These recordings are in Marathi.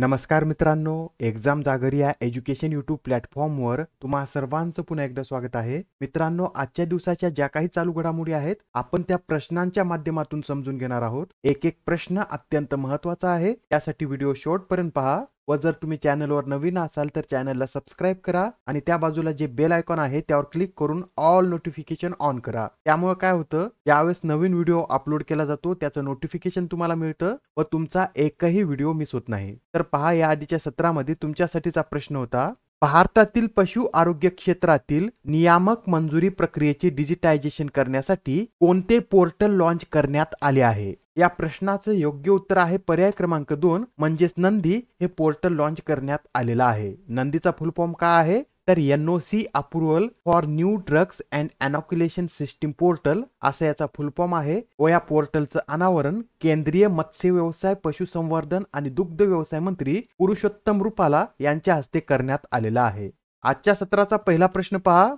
नमस्कार मित्रांनो एक्झाम जागर या एज्युकेशन युट्यूब प्लॅटफॉर्मवर तुम्हा सर्वांचं पुन्हा एकदा स्वागत आहे मित्रांनो आजच्या दिवसाच्या ज्या काही चालू घडामोडी आहेत आपण त्या प्रश्नांच्या माध्यमातून समजून घेणार आहोत एक एक प्रश्न अत्यंत महत्वाचा आहे त्यासाठी व्हिडिओ शॉर्ट पर्यंत पहा व जर तुम्ही चॅनलवर नवीन असाल तर चॅनलला सबस्क्राईब करा आणि त्या बाजूला जे बेल आयकॉन आहे त्यावर क्लिक करून ऑल नोटिफिकेशन ऑन करा त्यामुळे काय होतं ज्यावेळेस नवीन व्हिडिओ अपलोड केला जातो त्याचं नोटिफिकेशन तुम्हाला मिळतं व तुमचा एकही व्हिडिओ मिस होत नाही तर पहा या आधीच्या सत्रामध्ये तुमच्यासाठीचा प्रश्न होता भारतातील पशु आरोग्य क्षेत्रातील नियामक मंजुरी प्रक्रियेचे डिजिटायझेशन करण्यासाठी कोणते पोर्टल लॉन्च करण्यात आले आहे या प्रश्नाचं योग्य उत्तर आहे पर्याय क्रमांक दोन म्हणजेच नंदी हे पोर्टल लॉन्च करण्यात आलेलं आहे नंदीचा फुल फॉर्म काय आहे तर N O C approval for new drugs and inoculation system portal असा याचा फुलफॉर्म आहे व या पोर्टलचं अनावरण केंद्रीय मत्स्य व्यवसाय पशुसंवर्धन आणि दुग्ध व्यवसाय मंत्री पुरुषोत्तम रुपाला यांच्या हस्ते करण्यात आलेला आहे आजच्या सत्राचा पहिला प्रश्न पहा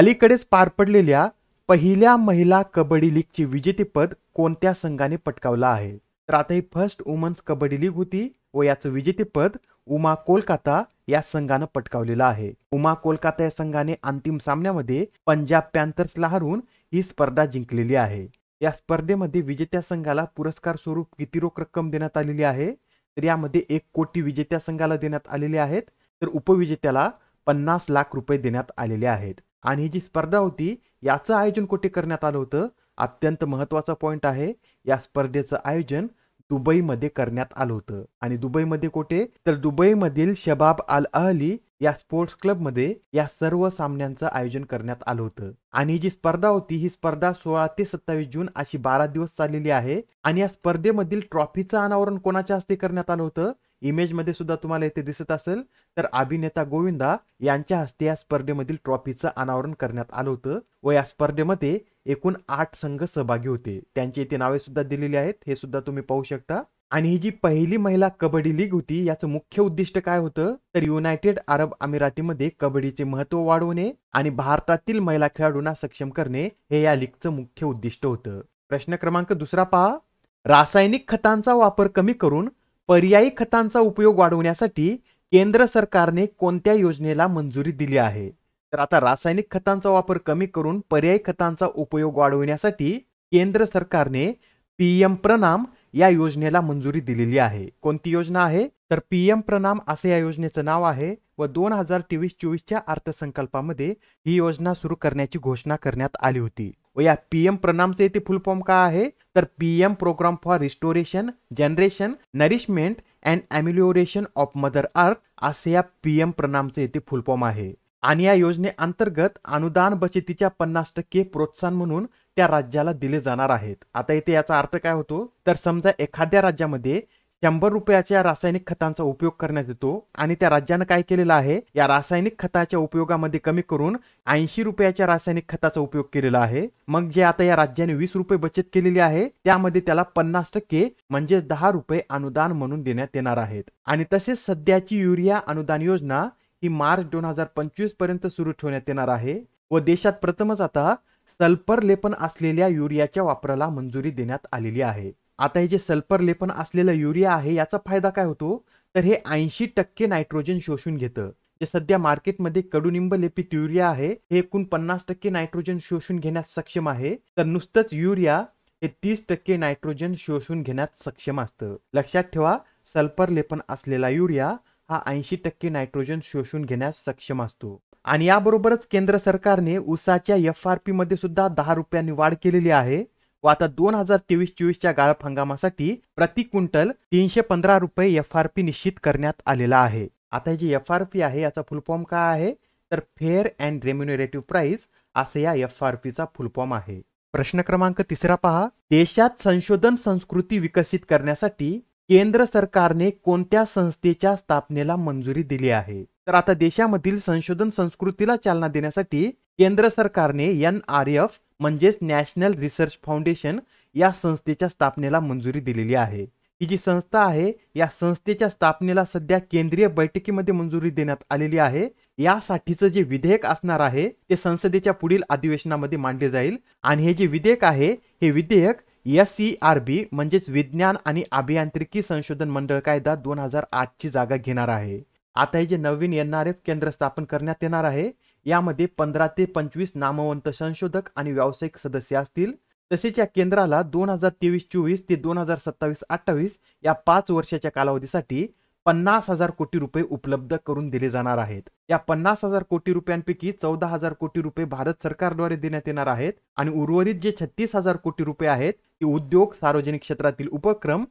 अलीकडेच पार पडलेल्या पहिल्या महिला कबड्डी लीगची विजेतेपद कोणत्या संघाने पटकावलं आहे तर आता ही फर्स्ट वुमन्स कबड्डी लीग होती व याचं विजेतेपद उमा कोलकाता या संघानं पटकावलेला आहे उमा कोलकाता या संघाने अंतिम सामन्यामध्ये पंजाब पॅन्थर्सला हरून ही स्पर्धा जिंकलेली आहे या स्पर्धेमध्ये विजेत्या संघाला पुरस्कार स्वरूप किती रोख रक्कम देण्यात आलेली आहे तर यामध्ये एक कोटी विजेत्या संघाला देण्यात आलेले आहेत तर उपविजेत्याला पन्नास लाख रुपये देण्यात आलेले आहेत आणि ही जी स्पर्धा होती याचं आयोजन कुठे करण्यात आलं होतं अत्यंत महत्वाचा पॉईंट आहे या स्पर्धेचं आयोजन दुबईमध्ये करण्यात आलं होतं आणि दुबईमध्ये कोठे तर दुबईमधील शबाब अल अहली या स्पोर्ट्स क्लबमध्ये या सर्व सामन्यांचं आयोजन करण्यात आलं होतं आणि जी स्पर्धा होती ही स्पर्धा सोळा ते सत्तावीस जून अशी बारा दिवस चाललेली आहे आणि या स्पर्धेमधील ट्रॉफीचं अनावरण कोणाच्या हस्ते करण्यात आलं होतं इमेजमध्ये सुद्धा तुम्हाला येथे दिसत असेल तर अभिनेता गोविंदा यांच्या हस्ते या स्पर्धेमधील ट्रॉफीचं अनावरण करण्यात आलं होतं व या स्पर्धेमध्ये एकूण आठ संघ सहभागी होते त्यांची येथे नावे सुद्धा दिलेली आहेत हे सुद्धा तुम्ही पाहू शकता आणि ही जी पहिली महिला कबड्डी लीग होती याचं मुख्य उद्दिष्ट काय होतं तर युनायटेड अरब अमिरातीमध्ये कबड्डीचे महत्व वाढवणे आणि भारतातील महिला खेळाडूंना सक्षम करणे हे या लीगचं मुख्य उद्दिष्ट होतं प्रश्न क्रमांक दुसरा पहा रासायनिक खतांचा वापर कमी करून पर्यायी खतांचा उपयोग वाढवण्यासाठी केंद्र सरकारने कोणत्या योजनेला मंजुरी दिली आहे तर आता रासायनिक खतांचा वापर कमी करून पर्यायी खतांचा उपयोग वाढवण्यासाठी केंद्र सरकारने पीएम प्रणाम या योजनेला मंजुरी दिलेली आहे कोणती योजना आहे तर पीएम प्रणाम असे या योजनेचं नाव आहे व दोन हजार तेवीस चोवीसच्या अर्थसंकल्पामध्ये ही योजना सुरू करण्याची घोषणा करण्यात आली होती व या पी एम प्रणामचे येथे फुल फॉर्म काय आहे तर P M programme for restoration generation nourishment and amelioration of mother earth असे या पी एम प्रणामचे येथे फुल फॉर्म आहे आणि या योजनेअंतर्गत अनुदान बचतीच्या पन्नास टक्के प्रोत्साहन म्हणून त्या राज्याला दिले जाणार आहेत आता इथे याचा अर्थ काय होतो तर समजा एखाद्या राज्यामध्ये शंभर रुपयाच्या रासायनिक खतांचा उपयोग करण्यात येतो आणि त्या राज्यानं काय केलेलं आहे या रासायनिक खताच्या उपयोगामध्ये कमी करून ऐंशी रुपयाच्या रासायनिक खताचा उपयोग केलेला आहे मग जे आता या राज्याने वीस रुपये बचत केलेली आहे त्यामध्ये त्याला पन्नास टक्के म्हणजेच दहा रुपये अनुदान म्हणून देण्यात येणार आहेत आणि तसेच सध्याची युरिया अनुदान योजना ही मार्च दोन हजार पंचवीस पर्यंत सुरू ठेवण्यात येणार आहे व देशात प्रथमच आता सल्फर लेपन असलेल्या युरियाच्या वापराला मंजुरी देण्यात आलेली आहे आता हे जे सल्फर लेपन असलेलं युरिया आहे याचा फायदा काय होतो तर हे ऐंशी टक्के नायट्रोजन शोषून घेतं जे सध्या मार्केटमध्ये कडुनिंब लेपित युरिया आहे हे एकूण पन्नास टक्के नायट्रोजन शोषून घेण्यास सक्षम आहे तर नुसतंच युरिया हे तीस टक्के नायट्रोजन शोषून घेण्यात सक्षम असतं लक्षात ठेवा सल्फर लेपन असलेला युरिया हा ऐंशी टक्के नायट्रोजन शोषून घेण्यास सक्षम असतो आणि याबरोबरच केंद्र सरकारने उसाच्या एफ आर पी मध्ये सुद्धा दहा रुपयांनी वाढ केलेली आहे व आता दोन हजार तेवीस चोवीसच्या गाळप हंगामासाठी प्रति क्विंटल तीनशे पंधरा रुपये एफ आर पी निश्चित करण्यात आलेला आहे आता जी एफ आर पी आहे याचा फुलफॉर्म काय आहे तर फेअर अँड रेम्युनरेटिव्ह प्राइस असे या एफ आर पीचा फुलफॉर्म आहे प्रश्न क्रमांक तिसरा पहा देशात संशोधन संस्कृती विकसित करण्यासाठी केंद्र सरकारने कोणत्या संस्थेच्या स्थापनेला मंजुरी दिली आहे तर आता देशामधील संशोधन संस्कृतीला चालना देण्यासाठी केंद्र सरकारने एन आर एफ म्हणजेच नॅशनल रिसर्च फाउंडेशन या संस्थेच्या स्थापनेला मंजुरी दिलेली आहे ही जी संस्था आहे या संस्थेच्या स्थापनेला सध्या केंद्रीय बैठकीमध्ये मंजुरी देण्यात आलेली आहे यासाठीचं जे विधेयक असणार आहे ते संसदेच्या पुढील अधिवेशनामध्ये मांडले जाईल आणि हे जे विधेयक आहे हे विधेयक एस सी आर बी म्हणजेच विज्ञान आणि अभियांत्रिकी संशोधन मंडळ कायदा दोन हजार आठची जागा घेणार आहे आता हे जे नवीन एन आर एफ केंद्र स्थापन करण्यात येणार आहे यामध्ये पंधरा ते पंचवीस नामवंत संशोधक आणि व्यावसायिक सदस्य असतील तसेच या केंद्राला दोन हजार तेवीस चोवीस ते दोन हजार सत्तावीस अठ्ठावीस या पाच वर्षाच्या कालावधीसाठी पन्नास हजार कोटी रुपये उपलब्ध करून दिले जाणार आहेत या पन्नास हजार कोटी रुपयांपैकी चौदा हजार कोटी रुपये भारत सरकारद्वारे देण्यात येणार आहेत आणि उर्वरित जे छत्तीस हजार कोटी रुपये आहेत ते उद्योग सार्वजनिक क्षेत्रातील उपक्रम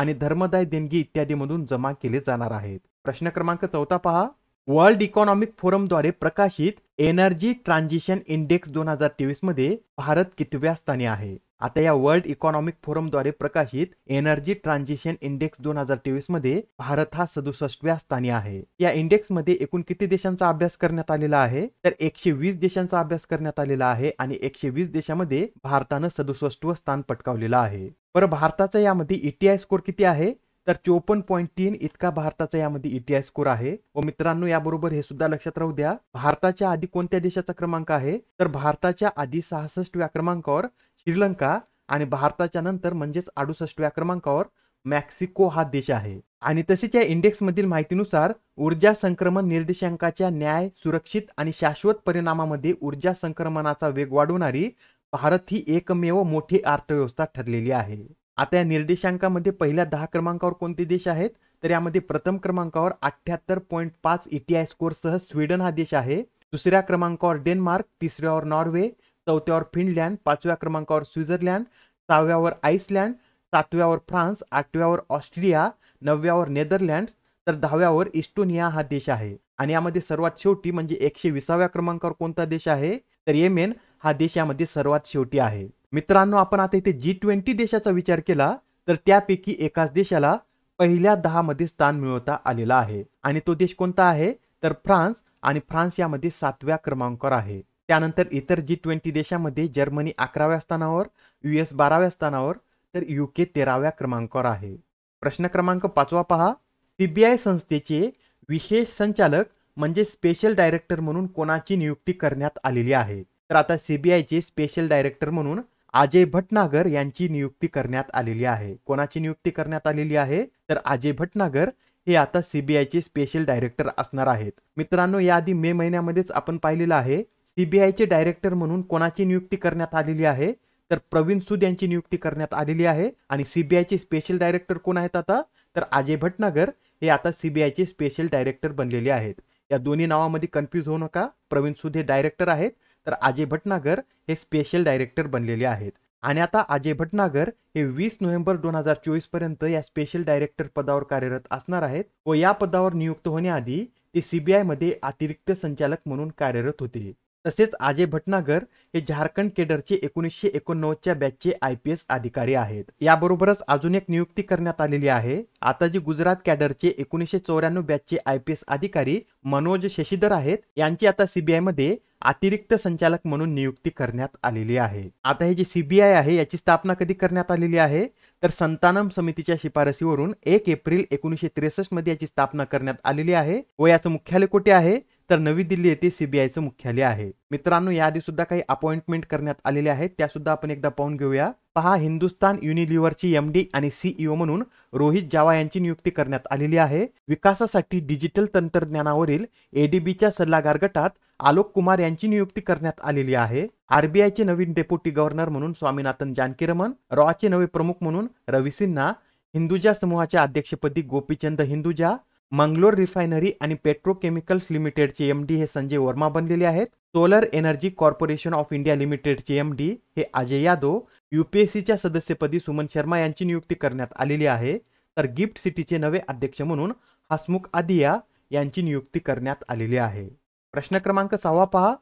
आणि धर्मदाय देणगी इत्यादीमधून जमा केले जाणार आहेत प्रश्न क्रमांक चौथा पहा वर्ल्ड इकॉनॉमिक फोरमद्वारे प्रकाशित एनर्जी ट्रान्झिशन इंडेक्स दोन हजार तेवीस मध्ये भारत कितव्या स्थानी आहे आता या वर्ल्ड इकॉनॉमिक फोरमद्वारे प्रकाशित एनर्जी ट्रान्झिशन इंडेक्स दोन हजार तेवीस मध्ये भारत हा सदुसष्टव्या स्थानी आहे या इंडेक्स मध्ये एकूण किती देशांचा अभ्यास करण्यात आलेला आहे तर एकशे वीस देशांचा अभ्यास करण्यात आलेला आहे आणि एकशे वीस देशामध्ये भारतानं सदुसष्टवं स्थान पटकावलेलं आहे बरं भारताचा यामध्ये ईटीआय e स्कोर किती आहे तर चोपन्न पॉईंट तीन इतका भारताचा यामध्ये इटीआय e स्कोर आहे व मित्रांनो याबरोबर हे सुद्धा लक्षात राहू द्या भारताच्या आधी कोणत्या देशाचा क्रमांक आहे तर भारताच्या आधी सहासष्टव्या क्रमांकावर श्रीलंका आणि भारताच्या नंतर म्हणजेच अडुसष्टव्या क्रमांकावर मॅक्सिको हा देश आहे आणि तसेच या मधील माहितीनुसार ऊर्जा संक्रमण निर्देशांकाच्या न्याय सुरक्षित आणि शाश्वत परिणामामध्ये ऊर्जा संक्रमणाचा वेग वाढवणारी भारत ही एकमेव मोठी अर्थव्यवस्था ठरलेली आहे आता या निर्देशांकामध्ये पहिल्या दहा क्रमांकावर कोणते देश आहेत तर यामध्ये प्रथम क्रमांकावर अठ्याहत्तर पॉईंट पाच ईटीआय सह स्वीडन हा देश आहे दुसऱ्या क्रमांकावर डेन्मार्क तिसऱ्यावर नॉर्वे चौथ्यावर फिनलँड पाचव्या क्रमांकावर स्वित्झर्लंड सहाव्यावर आईसलँड सातव्यावर फ्रान्स आठव्यावर ऑस्ट्रिया नवव्यावर नेदरलँड तर दहाव्यावर इस्टोनिया हा देश आहे आणि यामध्ये सर्वात शेवटी म्हणजे एकशे विसाव्या क्रमांकावर कोणता देश आहे तर येमेन हा देश यामध्ये सर्वात शेवटी आहे मित्रांनो आपण आता इथे जी ट्वेंटी देशाचा विचार केला तर त्यापैकी एकाच देशाला पहिल्या दहा मध्ये स्थान मिळवता आलेला आहे आणि तो देश कोणता आहे तर फ्रान्स आणि फ्रान्स यामध्ये सातव्या क्रमांकावर आहे त्यानंतर इतर जी ट्वेंटी देशामध्ये जर्मनी अकराव्या स्थानावर युएस बाराव्या स्थानावर तर युके तेराव्या क्रमांकावर आहे प्रश्न क्रमांक पाचवा पहा सीबीआय संस्थेचे विशेष संचालक म्हणजे स्पेशल डायरेक्टर म्हणून कोणाची नियुक्ती करण्यात आलेली आहे तर आता सीबीआयचे स्पेशल डायरेक्टर म्हणून अजय भटनागर यांची नियुक्ती करण्यात आलेली आहे कोणाची नियुक्ती करण्यात आलेली आहे तर अजय भटनागर हे आता सीबीआयचे स्पेशल डायरेक्टर असणार आहेत मित्रांनो याआधी मे महिन्यामध्येच आपण पाहिलेलं आहे सीबीआयचे डायरेक्टर म्हणून कोणाची नियुक्ती करण्यात आलेली आहे तर प्रवीण सुद यांची नियुक्ती करण्यात आलेली आहे आणि सीबीआयचे स्पेशल डायरेक्टर कोण आहेत आता तर अजय भटनागर हे आता सीबीआयचे स्पेशल डायरेक्टर बनलेले आहेत या दोन्ही नावामध्ये कन्फ्यूज होऊ नका प्रवीण सुद हे डायरेक्टर आहेत तर अजय भटनागर हे स्पेशल डायरेक्टर बनलेले आहेत आणि आता अजय भटनागर हे वीस नोव्हेंबर दोन हजार चोवीस पर्यंत या स्पेशल डायरेक्टर पदावर कार्यरत असणार आहेत व या पदावर नियुक्त होण्याआधी ते सीबीआय मध्ये अतिरिक्त संचालक म्हणून कार्यरत होते तसेच अजय भटनागर हे झारखंड केडरचे एकोणीसशे एकोणनव्वदच्या बॅचचे आय पी एस अधिकारी आहेत याबरोबरच अजून एक नियुक्ती करण्यात आलेली आहे आता जी गुजरात कॅडरचे एकोणीसशे चौऱ्याण्णव बॅचचे आय पी एस अधिकारी मनोज शशीधर आहेत यांची आता सीबीआयमध्ये अतिरिक्त संचालक म्हणून नियुक्ती करण्यात आलेली आहे आता हे जे सीबीआय आहे याची स्थापना कधी करण्यात आलेली आहे तर संतानम समितीच्या शिफारसीवरून एक एप्रिल एकोणीसशे त्रेसष्ट मध्ये याची स्थापना करण्यात आलेली आहे व याचं मुख्यालय कुठे आहे तर नवी दिल्ली येथे सीबीआयचं मुख्यालय आहे मित्रांनो याआधी सुद्धा काही अपॉइंटमेंट करण्यात आलेले आहेत त्या सुद्धा आपण एकदा पाहून घेऊया पहा हिंदुस्तान युनिलिव्हरची डी आणि सीईओ e म्हणून रोहित जावा यांची नियुक्ती करण्यात आलेली आहे विकासासाठी डिजिटल तंत्रज्ञानावरील एडीबीच्या सल्लागार गटात आलोक कुमार यांची नियुक्ती करण्यात आलेली आहे आरबीआयचे नवीन डेप्युटी गव्हर्नर म्हणून स्वामीनाथन जानकीरमन रॉचे नवे प्रमुख म्हणून रवी सिन्हा हिंदुजा समूहाच्या अध्यक्षपदी गोपीचंद हिंदुजा मंगलोर रिफायनरी आणि पेट्रोकेमिकल्स लिमिटेडचे एम डी हे संजय वर्मा बनलेले आहेत solar energy corporation of India लिमिटेडचे एम डी हे अजय यादव युपीएससीच्या सदस्यपदी सुमन शर्मा यांची नियुक्ती करण्यात आलेली आहे तर गिफ्ट सिटीचे नवे अध्यक्ष म्हणून हसमुख आदिया यांची नियुक्ती करण्यात आलेली आहे प्रश्न क्रमांक सहावा पहा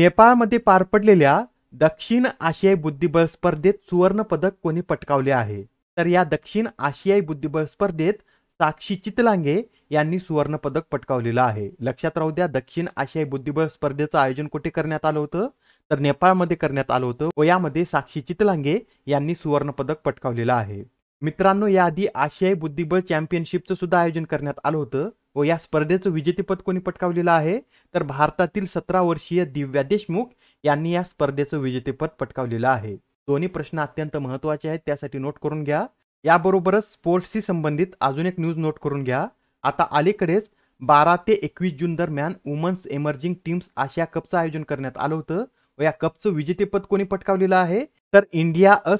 नेपाळमध्ये पार पडलेल्या दक्षिण आशियाई बुद्धिबळ स्पर्धेत सुवर्ण पदक कोणी पटकावले आहे तर या दक्षिण आशियाई बुद्धिबळ स्पर्धेत साक्षी चितलांगे यांनी सुवर्ण पदक पटकावलेलं आहे लक्षात राहू द्या दक्षिण आशियाई बुद्धिबळ स्पर्धेचं आयोजन कुठे करण्यात आलं होतं तर नेपाळमध्ये करण्यात आलं होतं व यामध्ये साक्षी चितलांगे यांनी सुवर्ण पदक पटकावलेलं आहे मित्रांनो याआधी आशियाई बुद्धिबळ चॅम्पियनशिपचं सुद्धा आयोजन करण्यात आलं होतं व या स्पर्धेचं विजेतेपद कोणी पटकावलेलं आहे तर भारतातील सतरा वर्षीय दिव्या देशमुख यांनी या स्पर्धेचं विजेतेपद पटकावलेलं आहे दोन्ही प्रश्न अत्यंत महत्त्वाचे आहेत त्यासाठी नोट करून घ्या याबरोबरच स्पोर्ट्सशी संबंधित अजून एक न्यूज नोट करून घ्या आता अलीकडेच बारा ते एकवीस जून दरम्यान वुमन्स एमर्जिंग टीम्स आशिया कपचं आयोजन करण्यात आलं होतं व या कपचं विजेतेपद कोणी पटकावलेलं आहे तर इंडिया अ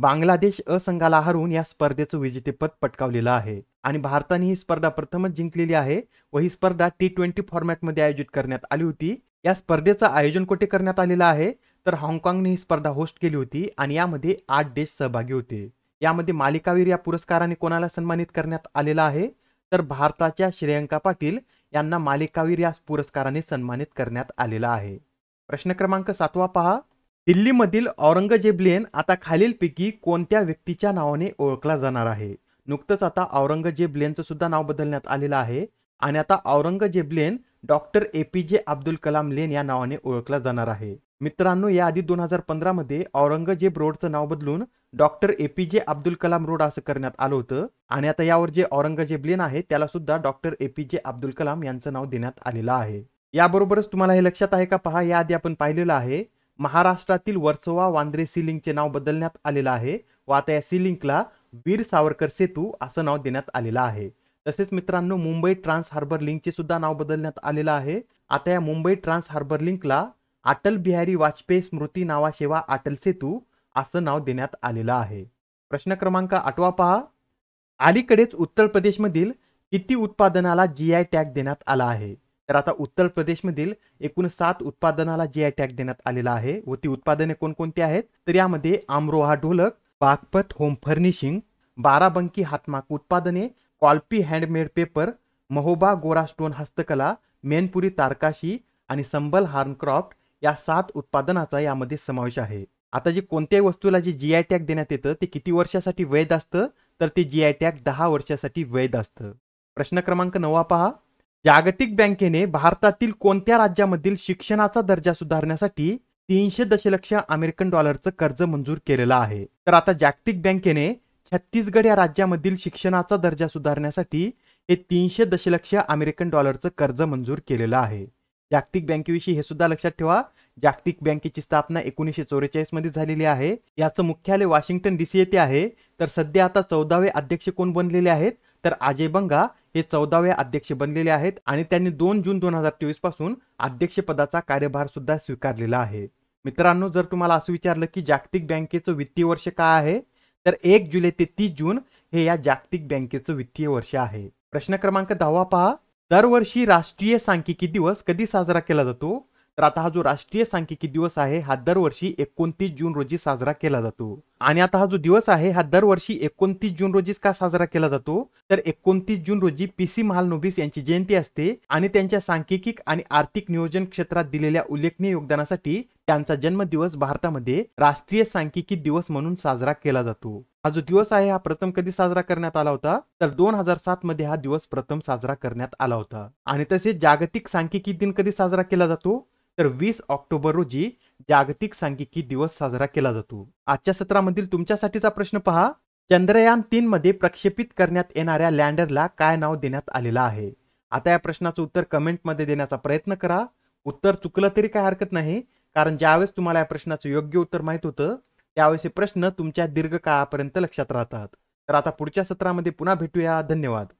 बांगलादेश अ संघाला हरवून या स्पर्धेचं विजेतेपद पटकावलेलं आहे आणि भारताने ही स्पर्धा प्रथमच जिंकलेली आहे व ही स्पर्धा टी ट्वेंटी फॉर्मॅटमध्ये आयोजित करण्यात आली होती या स्पर्धेचं आयोजन कुठे करण्यात आलेलं आहे तर हाँगकाँगने ही स्पर्धा होस्ट केली होती आणि यामध्ये आठ देश सहभागी होते यामध्ये मालिकावीर या पुरस्काराने कोणाला सन्मानित करण्यात आलेला आहे तर भारताच्या श्रेयंका पाटील यांना मालिकावीर या पुरस्काराने सन्मानित करण्यात आलेला आहे प्रश्न क्रमांक सातवा पहा दिल्लीमधील औरंगजेब लेन आता खालीलपैकी कोणत्या व्यक्तीच्या नावाने ओळखला जाणार आहे नुकतंच आता औरंगजेब लेनचं सुद्धा नाव बदलण्यात आलेलं आहे आणि आता Aurangzeb lane doctor A P J Abdul Kalam लेन या नावाने ओळखला जाणार आहे मित्रांनो याआधी दोन हजार पंधरामध्ये औरंगजेब रोडचं नाव बदलून doctor A P J Abdul Kalam road असं करण्यात आलं होतं आणि आता यावर जे औरंगजेब लेन आहे त्याला सुद्धा doctor A P J Abdul Kalam यांचं नाव देण्यात आलेलं आहे याबरोबरच तुम्हाला हे लक्षात आहे का पहा याआधी आपण पाहिलेलं आहे महाराष्ट्रातील वर्सोवा वांद्रे सी नाव बदलण्यात आलेलं आहे व आता या सी लिंकला वीर सावरकर सेतू असं नाव देण्यात आलेलं आहे तसेच मित्रांनो मुंबई ट्रान्स हार्बर लिंकचे सुद्धा नाव बदलण्यात आलेलं आहे आता या मुंबई ट्रान्स हार्बर लिंकला अटल बिहारी वाजपेयी स्मृती सेवा अटल सेतू असं नाव देण्यात आलेलं आहे प्रश्न क्रमांक आठवा पहा अलीकडेच उत्तर प्रदेशमधील किती उत्पादनाला जी आय टॅग देण्यात आला आहे तर आता उत्तर प्रदेशमधील एकूण सात उत्पादनाला जी आय टॅग देण्यात आलेला आहे व ती उत्पादने कोणकोणती आहेत तर यामध्ये आमरोहा ढोलक बागपत होम फर्निशिंग बाराबंकी हातमाग उत्पादने कॉल्पी हँडमेड पेपर महोबा गोरा स्टोन हस्तकला मेनपुरी तारकाशी आणि संबल हार्मक्रॉफ्ट या सात उत्पादनाचा यामध्ये समावेश आहे आता जे कोणत्याही वस्तूला जे जी आय टॅग देण्यात येतं ते किती वर्षासाठी वैध असतं तर ते जी आय टॅग दहा वर्षासाठी वैध असतं प्रश्न क्रमांक नवा पहा जागतिक बँकेने भारतातील कोणत्या राज्यामधील शिक्षणाचा दर्जा सुधारण्यासाठी तीनशे दशलक्ष अमेरिकन डॉलरचं कर्ज मंजूर केलेलं आहे तर आता जागतिक बँकेने छत्तीसगड या राज्यामधील शिक्षणाचा दर्जा सुधारण्यासाठी हे तीनशे दशलक्ष अमेरिकन डॉलरचं कर्ज मंजूर केलेलं आहे जागतिक बँकेविषयी हे सुद्धा लक्षात ठेवा जागतिक बँकेची स्थापना एकोणीसशे चौवेचाळीस मध्ये झालेली आहे याचं मुख्यालय डी डीसी येथे आहे तर सध्या आता चौदावे अध्यक्ष कोण बनलेले आहेत तर अजय बंगा हे चौदावे अध्यक्ष बनलेले आहेत आणि त्यांनी दोन जून दोन हजार तेवीस पासून अध्यक्षपदाचा कार्यभार सुद्धा स्वीकारलेला आहे मित्रांनो जर तुम्हाला असं विचारलं की जागतिक बँकेचं वित्तीय वर्ष काय आहे तर एक जुलै ते तीस जून हे या जागतिक बँकेचं वित्तीय वर्ष आहे प्रश्न क्रमांक दहावा पहा दरवर्षी राष्ट्रीय सांख्यिकी दिवस कधी साजरा केला जातो तर आता हा जो राष्ट्रीय सांख्यिकी दिवस आहे हा दरवर्षी एकोणतीस जून रोजी साजरा केला जातो आणि आता हा जो दिवस आहे हा दरवर्षी एकोणतीस जून रोजी का साजरा केला जातो तर एकोणतीस जून रोजी पी सी महालनोबिस यांची जयंती असते आणि त्यांच्या सांख्यिकीक आणि आर्थिक नियोजन क्षेत्रात दिलेल्या उल्लेखनीय योगदानासाठी त्यांचा जन्मदिवस भारतामध्ये राष्ट्रीय सांख्यिकी दिवस म्हणून साजरा केला जातो हा जो दिवस आहे हा प्रथम कधी साजरा करण्यात आला होता तर दोन हजार सात मध्ये हा दिवस प्रथम साजरा करण्यात आला होता आणि तसेच जागतिक सांख्यिकी दिन कधी साजरा केला जातो तर वीस ऑक्टोबर रोजी जागतिक सांख्यिकी दिवस साजरा केला जातो आजच्या सत्रामधील तुमच्यासाठीचा प्रश्न पहा चंद्रयान तीन मध्ये प्रक्षेपित करण्यात येणाऱ्या लँडरला काय नाव देण्यात आलेलं आहे आता या प्रश्नाचं उत्तर कमेंटमध्ये देण्याचा प्रयत्न करा उत्तर चुकलं तरी काय हरकत नाही कारण ज्यावेळेस तुम्हाला या प्रश्नाचं योग्य उत्तर माहित होतं त्यावेळेचे प्रश्न तुमच्या दीर्घकाळापर्यंत लक्षात राहतात तर आता पुढच्या सत्रामध्ये पुन्हा भेटूया धन्यवाद